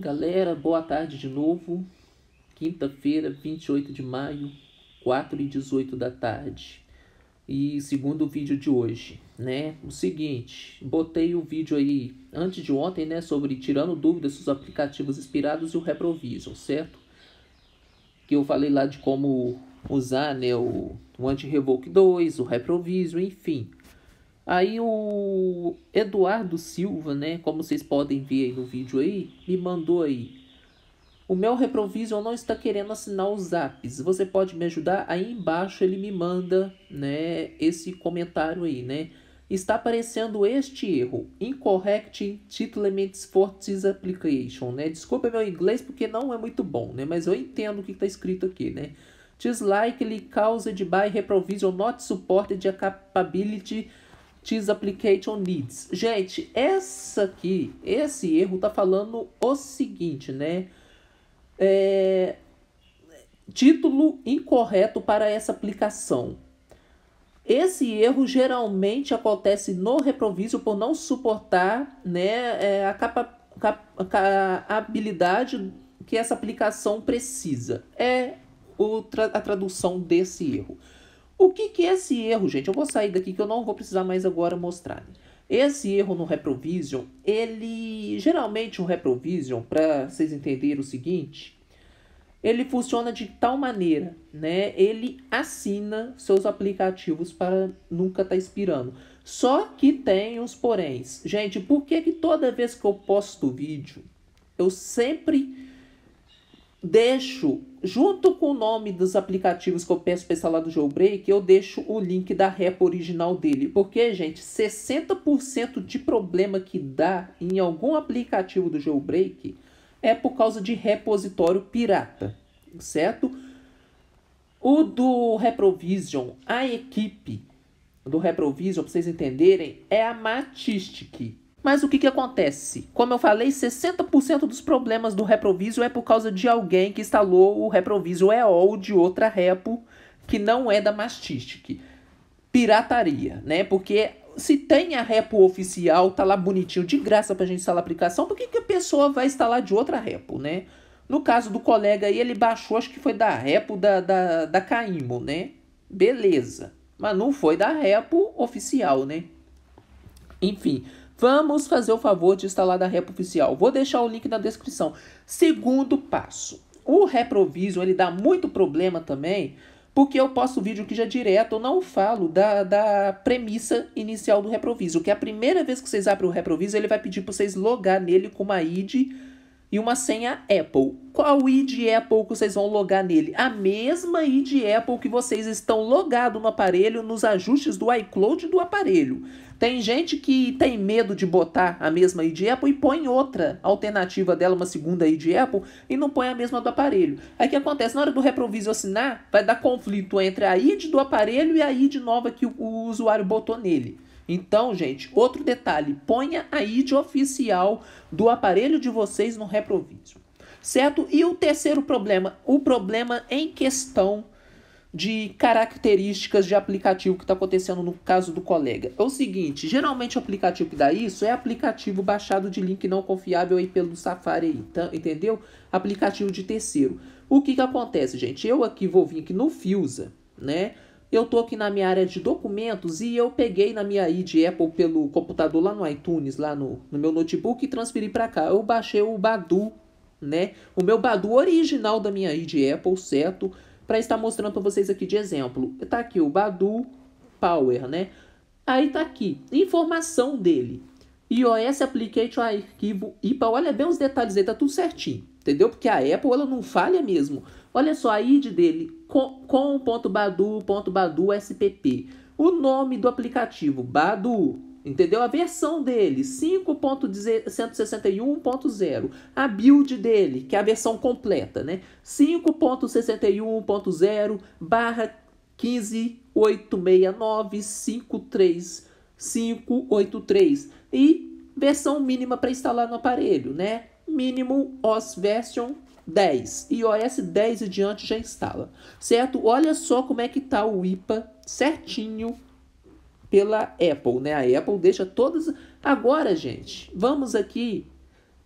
Galera, boa tarde de novo. Quinta-feira, 28 de maio, 4 e 18 da tarde. E segundo o vídeo de hoje, né? O seguinte, botei o vídeo aí antes de ontem, né? Sobre tirando dúvidas dos aplicativos inspirados e o Reprovision, certo? Que eu falei lá de como usar, né? O, o Anti-Revoke 2, o Reprovision, enfim. Aí o Eduardo Silva, né, como vocês podem ver aí no vídeo aí, me mandou aí. O meu Reprovision não está querendo assinar os apps. Você pode me ajudar? Aí embaixo ele me manda, né, esse comentário aí, né? Está aparecendo este erro, incorrect titlements for this application, né? Desculpa meu inglês porque não é muito bom, né? Mas eu entendo o que está escrito aqui, né? Dislike causa de buy Reprovision not supported capability Cheese Application Needs. Gente, essa aqui, esse erro tá falando o seguinte, né? É... Título incorreto para essa aplicação. Esse erro geralmente acontece no reproviso por não suportar né, é, a, capa, capa a habilidade que essa aplicação precisa. É o a tradução desse erro. O que, que é esse erro, gente? Eu vou sair daqui que eu não vou precisar mais agora mostrar. Esse erro no Reprovision, ele... Geralmente um Reprovision, para vocês entenderem o seguinte, ele funciona de tal maneira, né? Ele assina seus aplicativos para nunca estar tá expirando. Só que tem os poréns. Gente, por que, que toda vez que eu posto vídeo, eu sempre deixo junto com o nome dos aplicativos que eu peço para instalar do Jailbreak, eu deixo o link da repo original dele. Porque, gente, 60% de problema que dá em algum aplicativo do Jailbreak é por causa de repositório pirata, certo? O do Reprovision, a equipe do Reprovision, para vocês entenderem, é a Matistic. Mas o que, que acontece? Como eu falei, 60% dos problemas do reproviso é por causa de alguém que instalou o reproviso EOL de outra repo que não é da Mastistic. Pirataria, né? Porque se tem a repo oficial, tá lá bonitinho, de graça pra gente instalar a aplicação, por que, que a pessoa vai instalar de outra repo, né? No caso do colega aí, ele baixou, acho que foi da repo da, da, da Caimo, né? Beleza. Mas não foi da repo oficial, né? Enfim, Vamos fazer o favor de instalar da rep oficial. Vou deixar o link na descrição. Segundo passo. O reproviso ele dá muito problema também, porque eu posto vídeo que já direto, eu não falo da, da premissa inicial do reproviso, que é a primeira vez que vocês abrem o reproviso, ele vai pedir para vocês logar nele com uma ID e uma senha Apple. Qual ID Apple que vocês vão logar nele? A mesma ID Apple que vocês estão logado no aparelho nos ajustes do iCloud do aparelho. Tem gente que tem medo de botar a mesma ID Apple e põe outra alternativa dela, uma segunda ID Apple, e não põe a mesma do aparelho. Aí o que acontece? Na hora do assinar, vai dar conflito entre a ID do aparelho e a ID nova que o usuário botou nele. Então, gente, outro detalhe, ponha a ID oficial do aparelho de vocês no reproviso. Certo? E o terceiro problema, o problema em questão de características de aplicativo que está acontecendo no caso do colega. É o seguinte, geralmente o aplicativo que dá isso é aplicativo baixado de link não confiável aí pelo Safari, aí, tá, entendeu? Aplicativo de terceiro. O que, que acontece, gente? Eu aqui vou vir aqui no Fusa, né? Eu tô aqui na minha área de documentos e eu peguei na minha ID Apple pelo computador lá no iTunes, lá no, no meu notebook e transferi para cá. Eu baixei o Badu, né? O meu Badu original da minha ID Apple, certo? Para estar mostrando para vocês aqui de exemplo. Tá aqui o Badu Power, né? Aí tá aqui, informação dele. iOS Application Arquivo IPA. Olha bem os detalhes aí, tá tudo certinho. Entendeu? Porque a Apple ela não falha mesmo. Olha só a ID dele, com.badu.badu.spp. O nome do aplicativo, Badu, entendeu? A versão dele, 5.161.0. A build dele, que é a versão completa, né? 5.61.0 barra 15869 E versão mínima para instalar no aparelho, né? mínimo OS Version 10. iOS 10 e diante já instala. Certo? Olha só como é que tá o IPA certinho pela Apple, né? A Apple deixa todas. Agora, gente, vamos aqui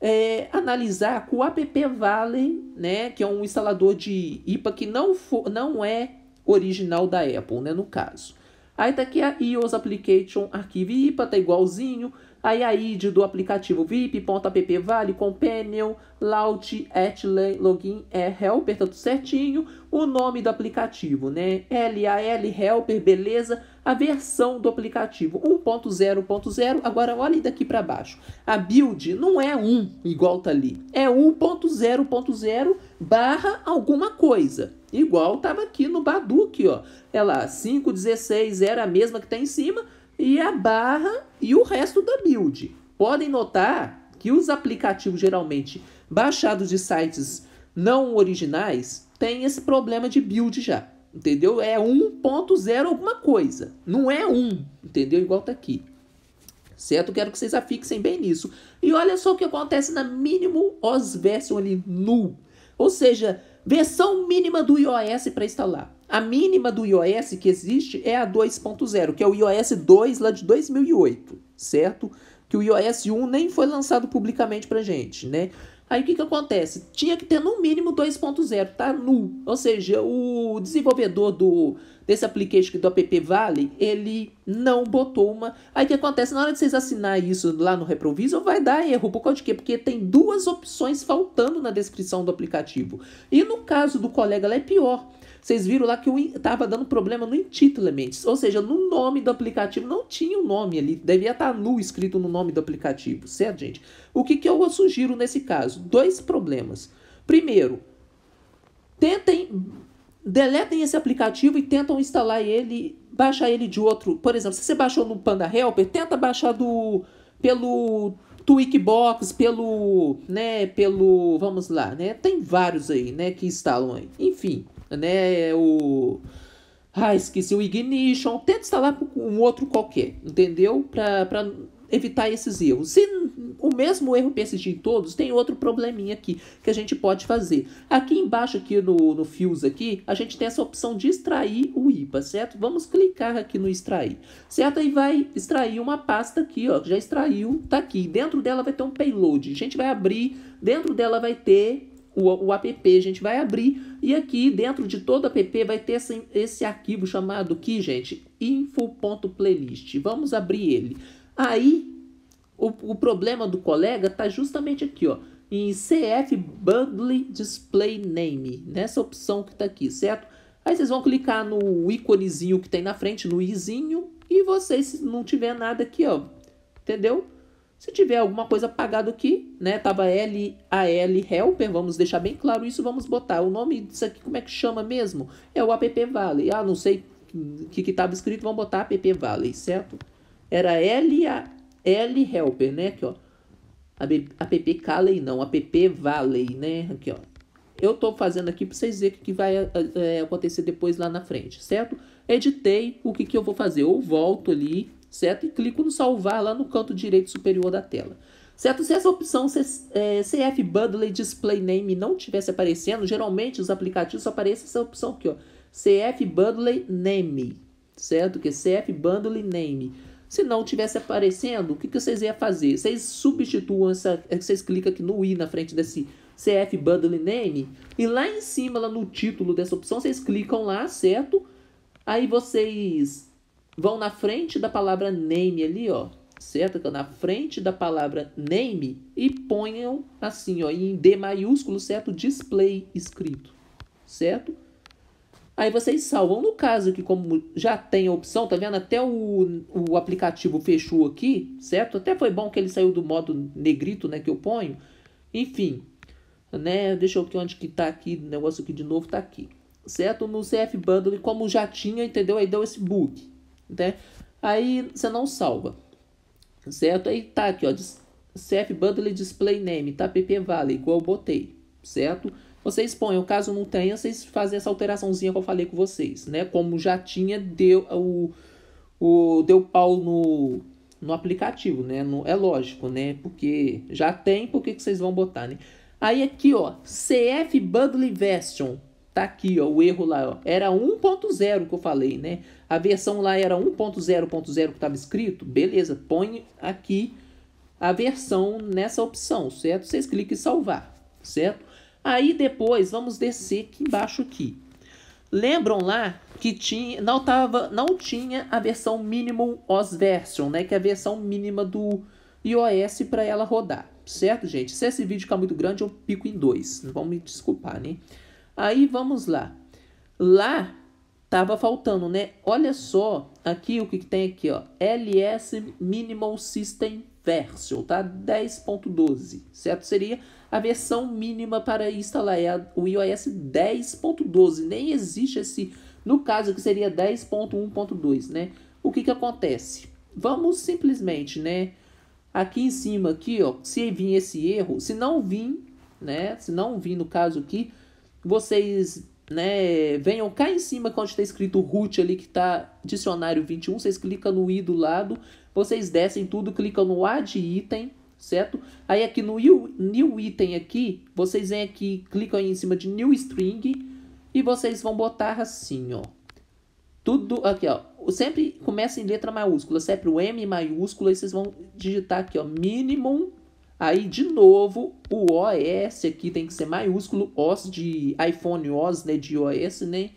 é, analisar com o App Valley, né? Que é um instalador de IPA que não, for, não é original da Apple, né? No caso. Aí tá aqui a iOS Application Archive IPA, tá igualzinho. Aí a ID do aplicativo VIP, ponto app vale, companion, laut, at, login, é helper, tá tudo certinho. O nome do aplicativo, né? LAL helper, beleza. A versão do aplicativo, 1.0.0. Agora olhem daqui para baixo. A build não é 1 igual tá ali. É 1.0.0 barra alguma coisa. Igual tava aqui no Baduc, ó. É ela 5,16 era a mesma que tá em cima, e a barra e o resto da build. Podem notar que os aplicativos geralmente baixados de sites não originais têm esse problema de build já. Entendeu? É 1.0 alguma coisa. Não é 1, entendeu? Igual tá aqui. Certo? Quero que vocês afixem bem nisso. E olha só o que acontece na mínimo os version ali nu. Ou seja, Versão mínima do iOS para instalar. A mínima do iOS que existe é a 2.0, que é o iOS 2 lá de 2008, certo? Que o iOS 1 nem foi lançado publicamente para gente, né? Aí o que, que acontece? Tinha que ter no mínimo 2.0, tá nu. Ou seja, o desenvolvedor do, desse application do app Valley ele não botou uma. Aí o que acontece? Na hora de vocês assinar isso lá no Reprovisor, vai dar erro. Por causa de quê? Porque tem duas opções faltando na descrição do aplicativo. E no caso do colega, ela é pior. Vocês viram lá que estava dando problema no entitlement, ou seja, no nome do aplicativo não tinha o um nome ali, devia estar tá nu escrito no nome do aplicativo, certo, gente? O que, que eu sugiro nesse caso? Dois problemas. Primeiro, tentem deletem esse aplicativo e tentam instalar ele, baixar ele de outro. Por exemplo, se você baixou no Panda Helper, tenta baixar do pelo Twigbox, pelo, né, pelo, vamos lá, né? Tem vários aí, né, que instalam aí. Enfim, né, o ah, esqueci o Ignition, tenta instalar um outro qualquer, entendeu? Para evitar esses erros. Se o mesmo erro persistir em todos, tem outro probleminha aqui que a gente pode fazer. Aqui embaixo, aqui no, no Fuse, aqui, a gente tem essa opção de extrair o IPA, certo? Vamos clicar aqui no extrair, certo? Aí vai extrair uma pasta aqui, ó, já extraiu, tá aqui. Dentro dela vai ter um payload, a gente vai abrir, dentro dela vai ter o, o app, a gente vai abrir e aqui dentro de todo app vai ter esse, esse arquivo chamado que, gente, info.playlist. Vamos abrir ele. Aí o, o problema do colega está justamente aqui, ó, em CF Bundle Display Name, nessa opção que está aqui, certo? Aí vocês vão clicar no íconezinho que tem na frente, no izinho, e vocês, se não tiver nada aqui, ó, entendeu? Se tiver alguma coisa apagado aqui, né, tava LAL Helper, vamos deixar bem claro isso, vamos botar. O nome disso aqui, como é que chama mesmo? É o app Valley. Ah, não sei o que que tava escrito, vamos botar app Valley, certo? Era L, a, L Helper, né? Aqui, ó. App Caley, não. App Valley, né? Aqui, ó. Eu tô fazendo aqui para vocês verem o que vai é, acontecer depois lá na frente, certo? Editei, o que, que eu vou fazer? Eu volto ali, certo? E clico no salvar lá no canto direito superior da tela. Certo? Se essa opção é, CF eh, Bundle Display Name não tivesse aparecendo, geralmente os aplicativos só aparecem essa opção aqui, ó. CF Bundle Name, certo? Que é CF Bundle Name. Se não tivesse aparecendo, o que, que vocês iam fazer? Vocês substituam essa. Vocês clicam aqui no i na frente desse CF Bundle Name. E lá em cima, lá no título dessa opção, vocês clicam lá, certo? Aí vocês vão na frente da palavra name ali, ó. Certo? Então, na frente da palavra name e ponham assim, ó, em D maiúsculo, certo? Display escrito, certo? Aí vocês salvam. No caso que como já tem a opção, tá vendo? Até o, o aplicativo fechou aqui, certo? Até foi bom que ele saiu do modo negrito, né? Que eu ponho. Enfim, né? Deixa eu ver onde que tá aqui, o negócio aqui de novo tá aqui. Certo? No CF Bundle, como já tinha, entendeu? Aí deu esse bug, né? Aí você não salva, certo? Aí tá aqui, ó. CF Bundle Display Name, tá? PP Vale, igual eu botei, Certo? vocês ponham, caso não tenha, vocês fazem essa alteraçãozinha que eu falei com vocês, né? Como já tinha deu o, o deu pau no no aplicativo, né? No, é lógico, né? Porque já tem, por que, que vocês vão botar, né? Aí aqui, ó, CF Bugly Version, tá aqui, ó, o erro lá, ó. Era 1.0 que eu falei, né? A versão lá era 1.0.0 que estava escrito. Beleza, põe aqui a versão nessa opção, certo? Vocês clicam em salvar, certo? Aí depois vamos descer aqui embaixo aqui. Lembram lá que tinha, não, tava, não tinha a versão Minimum OS Version, né? Que é a versão mínima do iOS para ela rodar, certo, gente? Se esse vídeo ficar muito grande, eu pico em dois. Não vão me desculpar, né? Aí vamos lá. Lá tava faltando, né? Olha só aqui o que, que tem aqui, ó. LS Minimal System version, tá? 10.12, certo? Seria a versão mínima para instalar é o iOS 10.12. Nem existe esse, no caso que seria 10.1.2, né? O que que acontece? Vamos simplesmente, né? Aqui em cima aqui, ó, se vir esse erro, se não vir, né? Se não vir no caso aqui, vocês né, venham cá em cima quando está escrito root ali que está dicionário 21, vocês clicam no i do lado, vocês descem tudo, clicam no add item, certo? Aí aqui no new item aqui, vocês vêm aqui, clicam aí em cima de new string e vocês vão botar assim, ó. Tudo aqui, ó. Sempre começa em letra maiúscula, sempre o m maiúscula e vocês vão digitar aqui, ó, minimum Aí, de novo, o OS aqui tem que ser maiúsculo, OS de iPhone, OS né, de OS, né?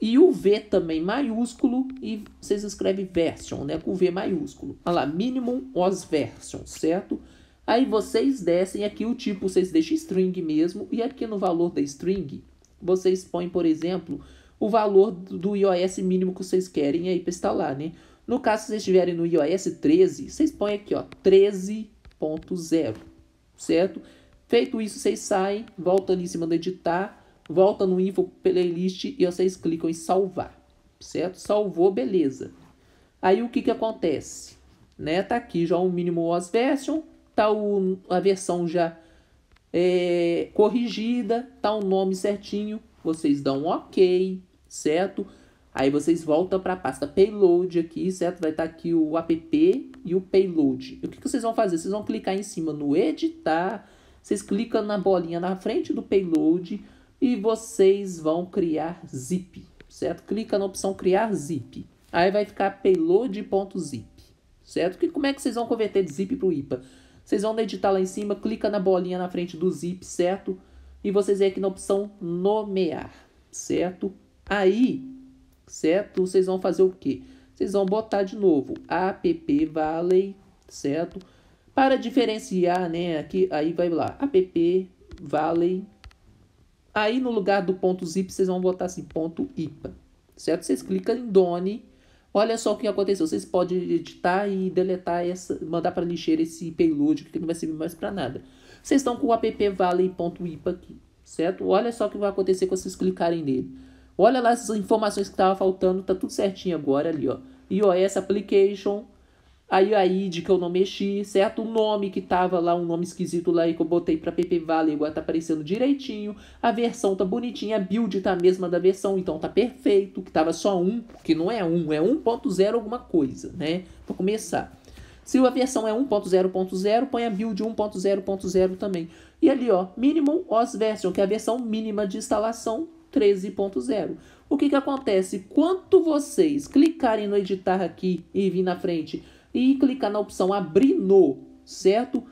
E o V também maiúsculo, e vocês escrevem version, né? Com V maiúsculo. Olha lá, minimum OS version, certo? Aí vocês descem aqui o tipo, vocês deixam string mesmo, e aqui no valor da string, vocês põem, por exemplo, o valor do iOS mínimo que vocês querem aí para instalar, né? No caso, se vocês estiverem no iOS 13, vocês põem aqui, ó, 13 3.0, certo? Feito isso, vocês saem, voltam ali em cima do editar, volta no info playlist e vocês clicam em salvar, certo? Salvou, beleza. Aí o que que acontece? Né? Tá aqui já o mínimo OS version, tá o, a versão já é, corrigida, tá o nome certinho, vocês dão um OK, certo? Aí vocês voltam para a pasta payload aqui, certo? Vai estar tá aqui o app e o payload. E o que, que vocês vão fazer? Vocês vão clicar em cima no editar, vocês clicam na bolinha na frente do payload e vocês vão criar zip, certo? Clica na opção criar zip. Aí vai ficar payload.zip, certo? Que, como é que vocês vão converter de zip para o IPA? Vocês vão editar lá em cima, clica na bolinha na frente do zip, certo? E vocês vêm aqui na opção nomear, certo? Aí certo? Vocês vão fazer o quê? Vocês vão botar de novo app valley, certo? Para diferenciar, né, aqui, aí vai lá, app valley. Aí no lugar do ponto zip, vocês vão botar assim, ponto ipa, certo? Vocês clicam em done, olha só o que aconteceu. Vocês podem editar e deletar, essa, mandar para lixeira esse payload, que não vai servir mais para nada. Vocês estão com o app valley.ipa aqui, certo? Olha só o que vai acontecer quando vocês clicarem nele. Olha lá essas informações que estava faltando, tá tudo certinho agora ali, ó. iOS Application, aí a ID que eu não mexi, certo? O nome que tava lá, um nome esquisito lá aí que eu botei para PP Vale, agora tá aparecendo direitinho. A versão tá bonitinha, a build tá a mesma da versão, então tá perfeito, que tava só um, que não é um, é 1.0 alguma coisa, né? Para começar. Se a versão é 1.0.0, põe a build 1.0.0 também. E ali, ó, minimum OS version, que é a versão mínima de instalação 13.0. O que, que acontece? quando vocês clicarem no editar aqui e vir na frente e clicar na opção abrir no, certo?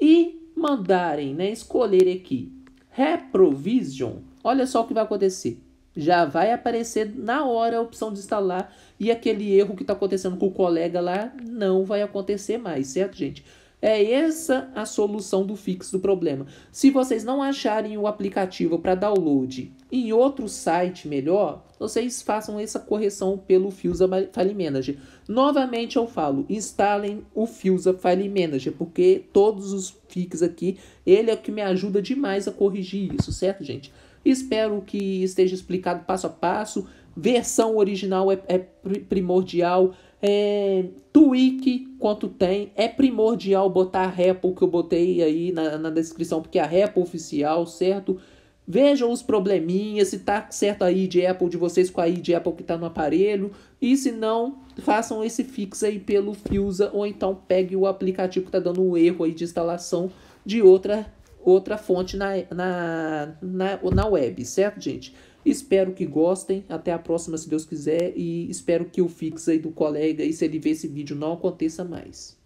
E mandarem, né, escolher aqui Reprovision, olha só o que vai acontecer. Já vai aparecer na hora a opção de instalar e aquele erro que está acontecendo com o colega lá não vai acontecer mais, certo, gente? É essa a solução do fix do problema. Se vocês não acharem o aplicativo para download em outro site melhor, vocês façam essa correção pelo Fusa File Manager. Novamente eu falo, instalem o Fusa File Manager, porque todos os fixos aqui, ele é o que me ajuda demais a corrigir isso, certo, gente? Espero que esteja explicado passo a passo. Versão original é, é primordial. É, tweak, quanto tem. É primordial botar a repo que eu botei aí na, na descrição, porque é a repo oficial, certo? Vejam os probleminhas, se tá certo aí de Apple de vocês com a ID Apple que tá no aparelho. E se não, façam esse fix aí pelo Fusa ou então pegue o aplicativo que tá dando um erro aí de instalação de outra, outra fonte na, na, na, na web, certo, gente? Espero que gostem. Até a próxima, se Deus quiser. E espero que o fix aí do colega, e se ele ver esse vídeo, não aconteça mais.